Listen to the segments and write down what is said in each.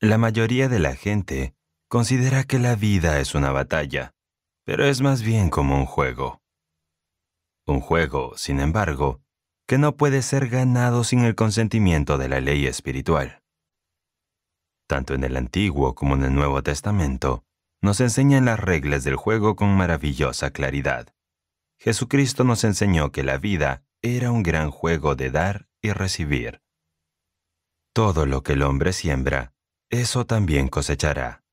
La mayoría de la gente considera que la vida es una batalla, pero es más bien como un juego. Un juego, sin embargo, que no puede ser ganado sin el consentimiento de la ley espiritual. Tanto en el Antiguo como en el Nuevo Testamento, nos enseñan las reglas del juego con maravillosa claridad. Jesucristo nos enseñó que la vida era un gran juego de dar y recibir. Todo lo que el hombre siembra, eso también cosechará.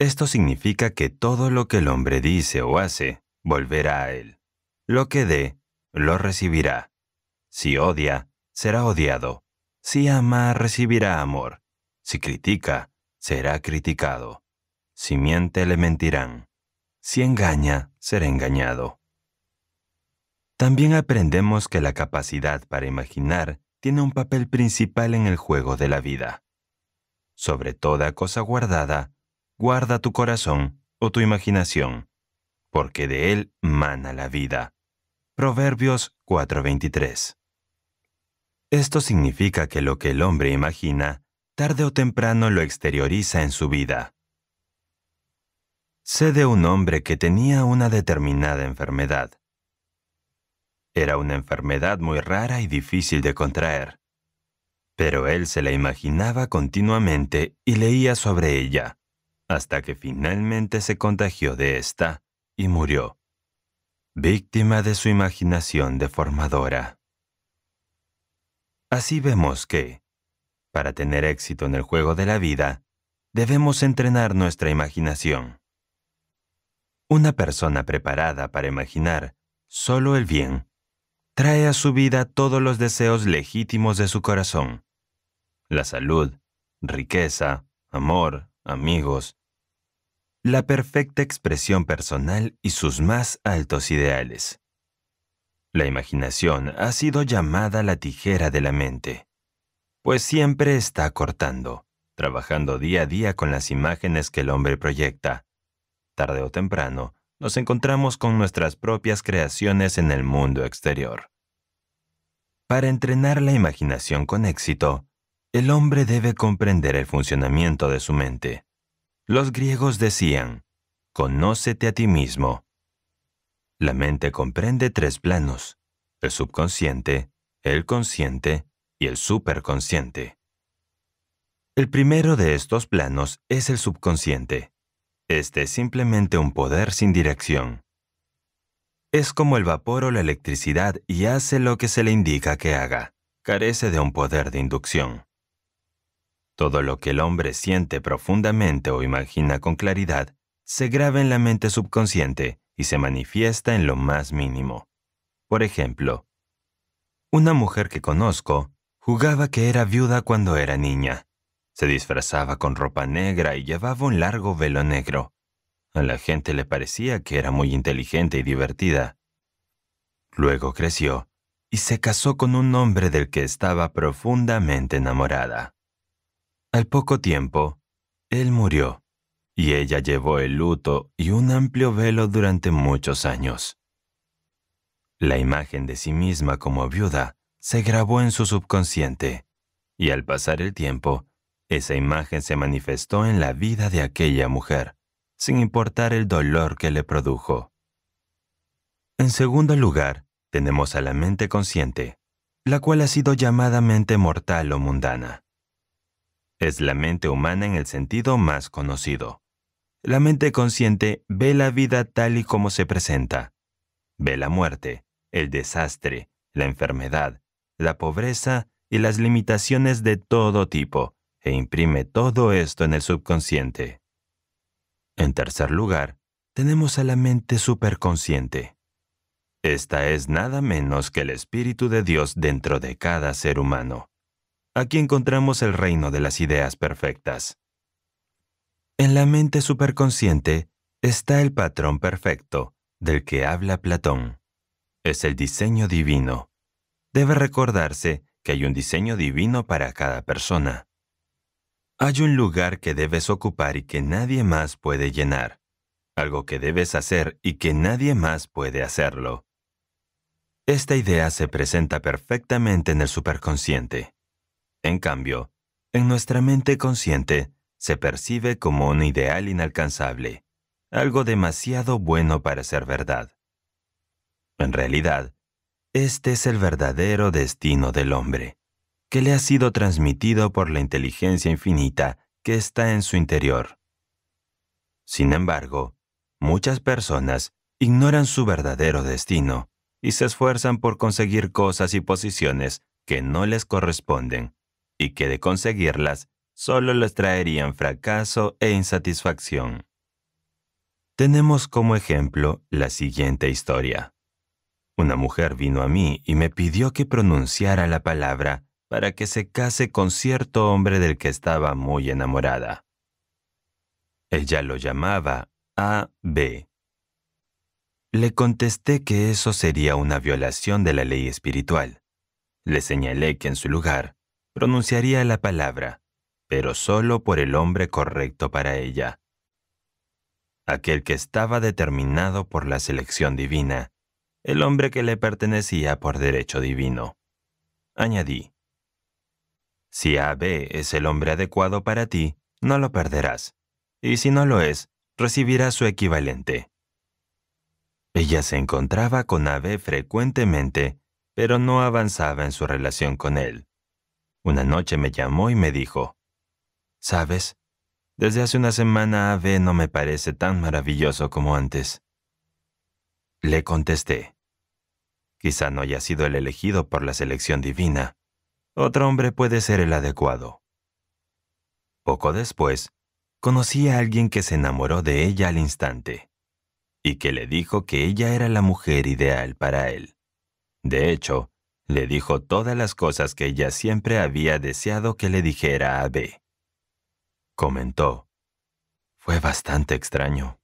Esto significa que todo lo que el hombre dice o hace, volverá a él. Lo que dé, lo recibirá. Si odia, será odiado. Si ama, recibirá amor. Si critica, será criticado. Si miente, le mentirán. Si engaña, será engañado. También aprendemos que la capacidad para imaginar tiene un papel principal en el juego de la vida. Sobre toda cosa guardada, guarda tu corazón o tu imaginación, porque de él mana la vida. Proverbios 4:23 Esto significa que lo que el hombre imagina, tarde o temprano lo exterioriza en su vida. Sé de un hombre que tenía una determinada enfermedad. Era una enfermedad muy rara y difícil de contraer, pero él se la imaginaba continuamente y leía sobre ella, hasta que finalmente se contagió de esta y murió, víctima de su imaginación deformadora. Así vemos que, para tener éxito en el juego de la vida, debemos entrenar nuestra imaginación. Una persona preparada para imaginar solo el bien trae a su vida todos los deseos legítimos de su corazón. La salud, riqueza, amor, amigos, la perfecta expresión personal y sus más altos ideales. La imaginación ha sido llamada la tijera de la mente, pues siempre está cortando, trabajando día a día con las imágenes que el hombre proyecta, tarde o temprano, nos encontramos con nuestras propias creaciones en el mundo exterior. Para entrenar la imaginación con éxito, el hombre debe comprender el funcionamiento de su mente. Los griegos decían, conócete a ti mismo. La mente comprende tres planos, el subconsciente, el consciente y el superconsciente. El primero de estos planos es el subconsciente, este es simplemente un poder sin dirección. Es como el vapor o la electricidad y hace lo que se le indica que haga. Carece de un poder de inducción. Todo lo que el hombre siente profundamente o imagina con claridad se graba en la mente subconsciente y se manifiesta en lo más mínimo. Por ejemplo, una mujer que conozco jugaba que era viuda cuando era niña. Se disfrazaba con ropa negra y llevaba un largo velo negro. A la gente le parecía que era muy inteligente y divertida. Luego creció y se casó con un hombre del que estaba profundamente enamorada. Al poco tiempo, él murió, y ella llevó el luto y un amplio velo durante muchos años. La imagen de sí misma como viuda se grabó en su subconsciente, y al pasar el tiempo, esa imagen se manifestó en la vida de aquella mujer, sin importar el dolor que le produjo. En segundo lugar, tenemos a la mente consciente, la cual ha sido llamada mente mortal o mundana. Es la mente humana en el sentido más conocido. La mente consciente ve la vida tal y como se presenta. Ve la muerte, el desastre, la enfermedad, la pobreza y las limitaciones de todo tipo, e imprime todo esto en el subconsciente. En tercer lugar, tenemos a la mente superconsciente. Esta es nada menos que el Espíritu de Dios dentro de cada ser humano. Aquí encontramos el reino de las ideas perfectas. En la mente superconsciente está el patrón perfecto del que habla Platón. Es el diseño divino. Debe recordarse que hay un diseño divino para cada persona. Hay un lugar que debes ocupar y que nadie más puede llenar, algo que debes hacer y que nadie más puede hacerlo. Esta idea se presenta perfectamente en el superconsciente. En cambio, en nuestra mente consciente se percibe como un ideal inalcanzable, algo demasiado bueno para ser verdad. En realidad, este es el verdadero destino del hombre que le ha sido transmitido por la inteligencia infinita que está en su interior. Sin embargo, muchas personas ignoran su verdadero destino y se esfuerzan por conseguir cosas y posiciones que no les corresponden y que de conseguirlas solo les traerían fracaso e insatisfacción. Tenemos como ejemplo la siguiente historia. Una mujer vino a mí y me pidió que pronunciara la palabra para que se case con cierto hombre del que estaba muy enamorada. Ella lo llamaba A.B. Le contesté que eso sería una violación de la ley espiritual. Le señalé que en su lugar pronunciaría la palabra, pero solo por el hombre correcto para ella. Aquel que estaba determinado por la selección divina, el hombre que le pertenecía por derecho divino. Añadí, si AB es el hombre adecuado para ti, no lo perderás. Y si no lo es, recibirás su equivalente. Ella se encontraba con AB frecuentemente, pero no avanzaba en su relación con él. Una noche me llamó y me dijo, ¿Sabes? Desde hace una semana AB no me parece tan maravilloso como antes. Le contesté, quizá no haya sido el elegido por la selección divina, otro hombre puede ser el adecuado. Poco después, conocí a alguien que se enamoró de ella al instante y que le dijo que ella era la mujer ideal para él. De hecho, le dijo todas las cosas que ella siempre había deseado que le dijera a B. Comentó, fue bastante extraño.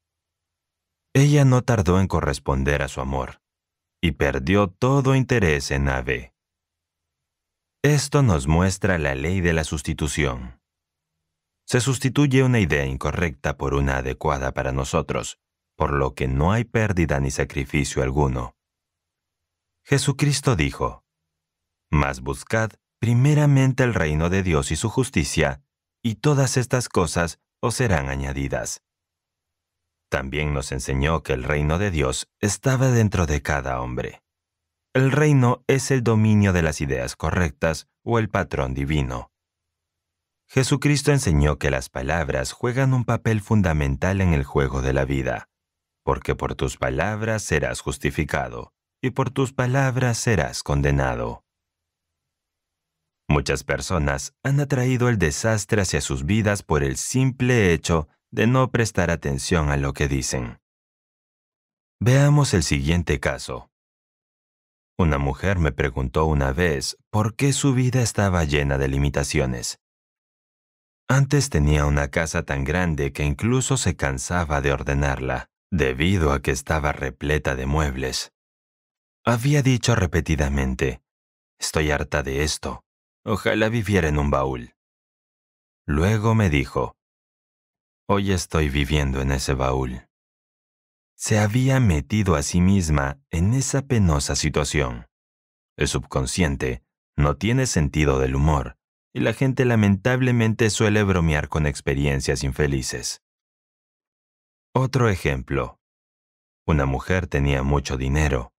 Ella no tardó en corresponder a su amor y perdió todo interés en AB. Esto nos muestra la ley de la sustitución. Se sustituye una idea incorrecta por una adecuada para nosotros, por lo que no hay pérdida ni sacrificio alguno. Jesucristo dijo, Mas buscad primeramente el reino de Dios y su justicia, y todas estas cosas os serán añadidas. También nos enseñó que el reino de Dios estaba dentro de cada hombre. El reino es el dominio de las ideas correctas o el patrón divino. Jesucristo enseñó que las palabras juegan un papel fundamental en el juego de la vida, porque por tus palabras serás justificado y por tus palabras serás condenado. Muchas personas han atraído el desastre hacia sus vidas por el simple hecho de no prestar atención a lo que dicen. Veamos el siguiente caso. Una mujer me preguntó una vez por qué su vida estaba llena de limitaciones. Antes tenía una casa tan grande que incluso se cansaba de ordenarla, debido a que estaba repleta de muebles. Había dicho repetidamente, Estoy harta de esto. Ojalá viviera en un baúl. Luego me dijo, Hoy estoy viviendo en ese baúl se había metido a sí misma en esa penosa situación. El subconsciente no tiene sentido del humor y la gente lamentablemente suele bromear con experiencias infelices. Otro ejemplo. Una mujer tenía mucho dinero.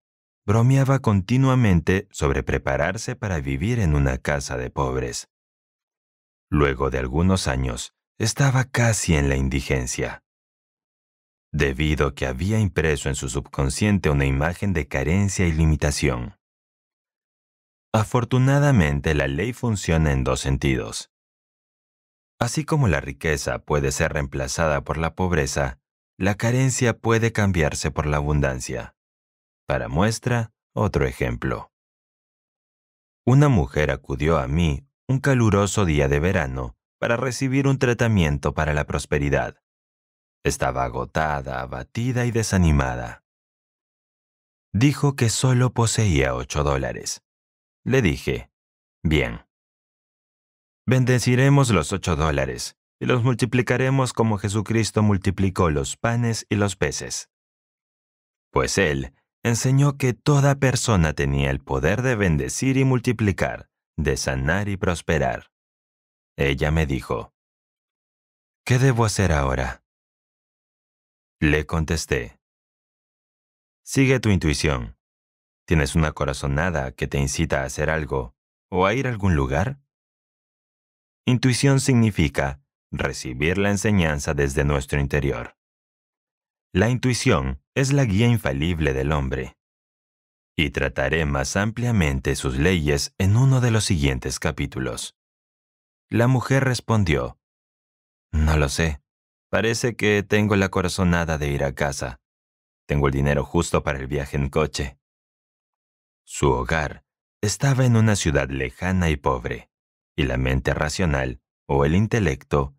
Bromeaba continuamente sobre prepararse para vivir en una casa de pobres. Luego de algunos años, estaba casi en la indigencia debido que había impreso en su subconsciente una imagen de carencia y limitación. Afortunadamente, la ley funciona en dos sentidos. Así como la riqueza puede ser reemplazada por la pobreza, la carencia puede cambiarse por la abundancia. Para muestra, otro ejemplo. Una mujer acudió a mí un caluroso día de verano para recibir un tratamiento para la prosperidad. Estaba agotada, abatida y desanimada. Dijo que solo poseía ocho dólares. Le dije, bien. Bendeciremos los ocho dólares y los multiplicaremos como Jesucristo multiplicó los panes y los peces. Pues Él enseñó que toda persona tenía el poder de bendecir y multiplicar, de sanar y prosperar. Ella me dijo, ¿Qué debo hacer ahora? Le contesté. Sigue tu intuición. ¿Tienes una corazonada que te incita a hacer algo o a ir a algún lugar? Intuición significa recibir la enseñanza desde nuestro interior. La intuición es la guía infalible del hombre. Y trataré más ampliamente sus leyes en uno de los siguientes capítulos. La mujer respondió, No lo sé. Parece que tengo la corazonada de ir a casa. Tengo el dinero justo para el viaje en coche. Su hogar estaba en una ciudad lejana y pobre, y la mente racional o el intelecto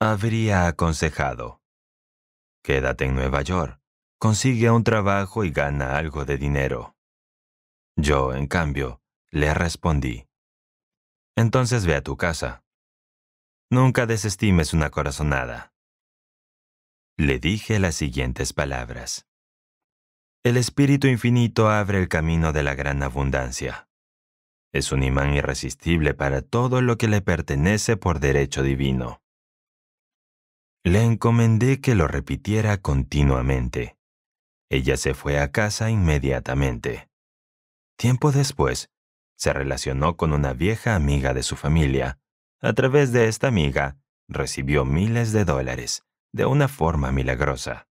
habría aconsejado. Quédate en Nueva York, consigue un trabajo y gana algo de dinero. Yo, en cambio, le respondí. Entonces ve a tu casa. Nunca desestimes una corazonada. Le dije las siguientes palabras. El Espíritu Infinito abre el camino de la gran abundancia. Es un imán irresistible para todo lo que le pertenece por derecho divino. Le encomendé que lo repitiera continuamente. Ella se fue a casa inmediatamente. Tiempo después, se relacionó con una vieja amiga de su familia, a través de esta amiga, recibió miles de dólares de una forma milagrosa.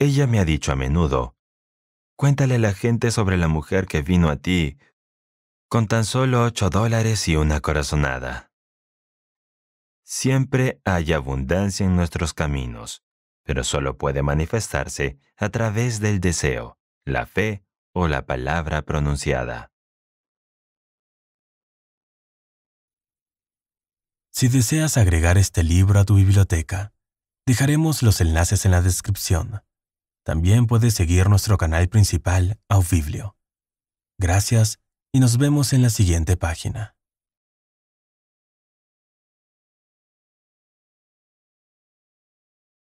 Ella me ha dicho a menudo, cuéntale a la gente sobre la mujer que vino a ti con tan solo ocho dólares y una corazonada. Siempre hay abundancia en nuestros caminos, pero solo puede manifestarse a través del deseo, la fe o la palabra pronunciada. Si deseas agregar este libro a tu biblioteca, dejaremos los enlaces en la descripción. También puedes seguir nuestro canal principal, Aubiblio. Gracias y nos vemos en la siguiente página.